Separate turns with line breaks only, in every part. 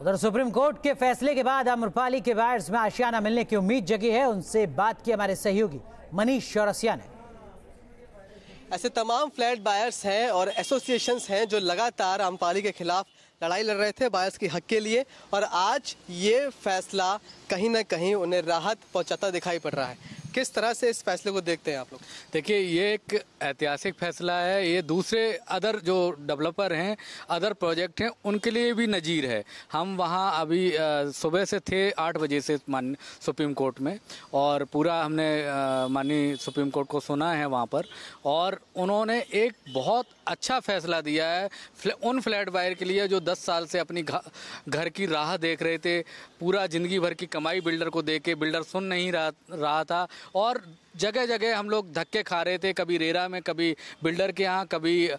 उधर supreme court के फैसले के बाद आम्रपाली के वायर्स में आशियाना मिलने की उम्मीद जगी है उनसे बात की हमारे सहयोगी मनीष चौरसिया ने
ऐसे तमाम फ्लैट बायर्स हैं और एसोसिएशंस हैं जो लगातार अमपाली के खिलाफ लड़ाई लड़ रहे थे बायर्स के हक के लिए और आज ये फैसला कहीं ना कहीं उन्हें राहत पहुंचाता दिखाई
पड़ रहा है किस तरह से इस फैसले को देखते हैं आप लोग देखिए ये एक ऐतिहासिक फैसला है ये दूसरे अदर जो डेवलपर हैं अदर प्रोजेक्ट हैं उनके लिए भी नज़ीर है हम वहाँ अभी सुबह से थे आठ बजे से मान्य सुप्रीम कोर्ट में और पूरा हमने माननीय सुप्रीम कोर्ट को सुना है वहाँ पर और उन्होंने एक बहुत अच्छा फैसला दिया है उन फ्लैट बायर के लिए जो दस साल से अपनी घर की राह देख रहे थे पूरा ज़िंदगी भर की कमाई बिल्डर को दे के बिल्डर सुन नहीं रहा रहा था और जगह जगह हम लोग धक्के खा रहे थे कभी रेरा में कभी बिल्डर के यहाँ कभी आ,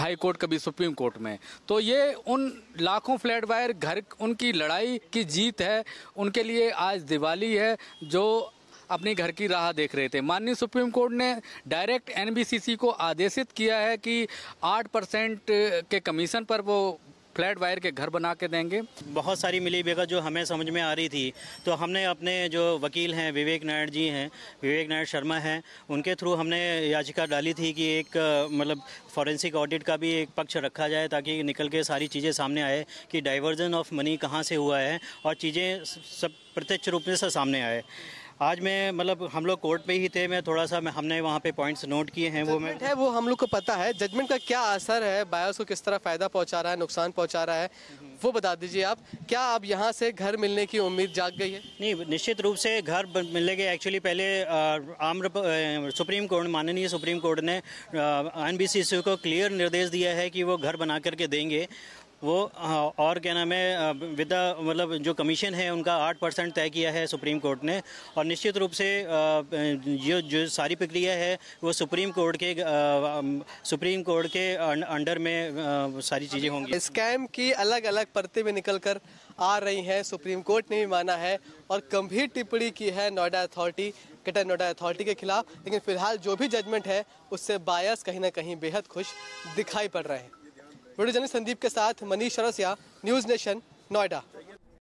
हाई कोर्ट कभी सुप्रीम कोर्ट में तो ये उन लाखों फ्लैट वायर घर उनकी लड़ाई की जीत है उनके लिए आज दिवाली है जो अपने घर की राह देख रहे थे माननीय सुप्रीम कोर्ट ने डायरेक्ट एनबीसीसी को आदेशित
किया है कि 8 परसेंट के कमीशन पर वो फ्लैट वायर के घर बना के देंगे बहुत सारी मिली बेगा जो हमें समझ में आ रही थी तो हमने अपने जो वकील हैं विवेक नारायण जी हैं विवेक नारायण शर्मा हैं उनके थ्रू हमने याचिका डाली थी कि एक मतलब फॉरेंसिक ऑडिट का भी एक पक्ष रखा जाए ताकि निकल के सारी चीज़ें सामने आए कि डाइवर्जन ऑफ मनी कहाँ से हुआ है और चीज़ें सब प्रत्यक्ष रूप में से सामने आए आज मैं मतलब हम लोग कोर्ट पे ही थे मैं थोड़ा सा मैं, हमने वहाँ पे पॉइंट्स नोट किए हैं वो मैं
है वो हम लोग को पता है जजमेंट का क्या असर है बायर्स को किस तरह फ़ायदा पहुँचा रहा है नुकसान पहुँचा रहा है वो
बता दीजिए आप क्या आप यहाँ से घर मिलने की उम्मीद जाग गई है नहीं निश्चित रूप से घर मिलने के एक्चुअली पहले आम सुप्रीम कोर्ट माननीय सुप्रीम कोर्ट ने एन को क्लियर निर्देश दिया है कि वो घर बना करके देंगे वो हाँ, और क्या नाम है विद मतलब जो कमीशन है उनका आठ परसेंट तय किया है सुप्रीम कोर्ट ने और निश्चित रूप से जो जो सारी प्रक्रिया है वो सुप्रीम कोर्ट के सुप्रीम कोर्ट के अं, अंडर में सारी चीज़ें होंगी स्कैम की अलग अलग
परतें में निकल कर आ रही हैं सुप्रीम कोर्ट ने भी माना है और गंभीर टिप्पणी की है नोएडा अथॉरिटी कटर नोएडा अथॉरिटी के खिलाफ लेकिन फिलहाल जो भी जजमेंट है उससे बायस कहीं ना कहीं बेहद खुश दिखाई पड़ रहे हैं वीडियो जर्नलिस्ट संदीप के साथ मनीष सरसिया न्यूज़ नेशन नोएडा